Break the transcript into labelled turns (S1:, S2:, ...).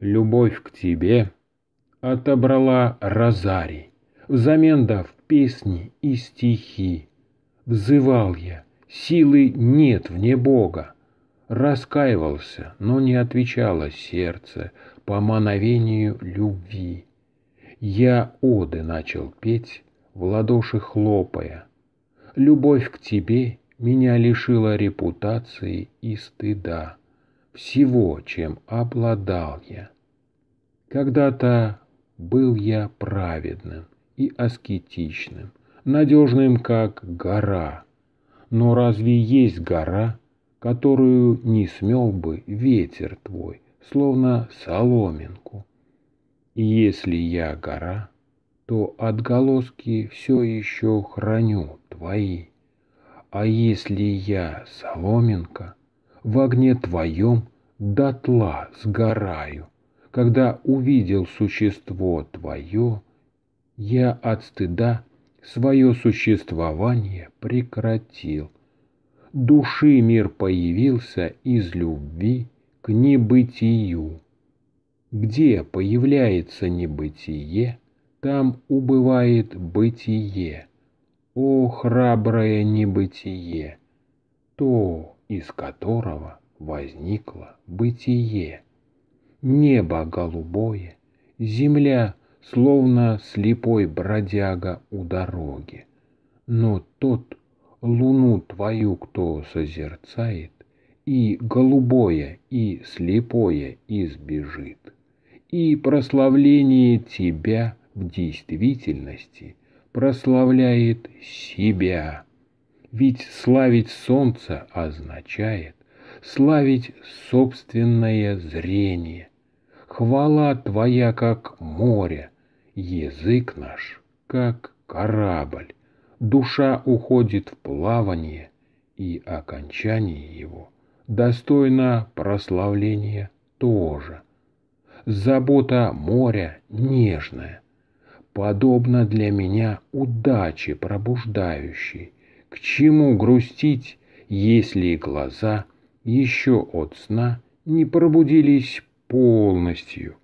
S1: любовь к тебе отобрала розарий, взамен дав песни и стихи. Взывал я, силы нет вне Бога. Раскаивался, но не отвечало сердце по мановению любви. Я оды начал петь, в ладоши хлопая. Любовь к тебе меня лишила репутации и стыда всего, чем обладал я. Когда-то был я праведным и аскетичным, надежным, как гора. Но разве есть гора, которую не смел бы ветер твой, словно соломинку? И если я гора, то отголоски все еще храню твои. А если я соломинка — в огне твоем дотла сгораю. Когда увидел существо твое, я от стыда свое существование прекратил. Души мир появился из любви к небытию. Где появляется небытие, там убывает бытие. О, храброе небытие! То, из которого возникло бытие. Небо голубое, земля словно слепой бродяга у дороги. Но тот луну твою, кто созерцает, и голубое, и слепое избежит. И прославление тебя в действительности прославляет себя ведь славить солнце означает славить собственное зрение. Хвала твоя, как море, язык наш, как корабль. Душа уходит в плавание, и окончание его достойно прославления тоже. Забота моря нежная, подобно для меня удаче пробуждающей, к чему грустить, если глаза еще от сна не пробудились полностью?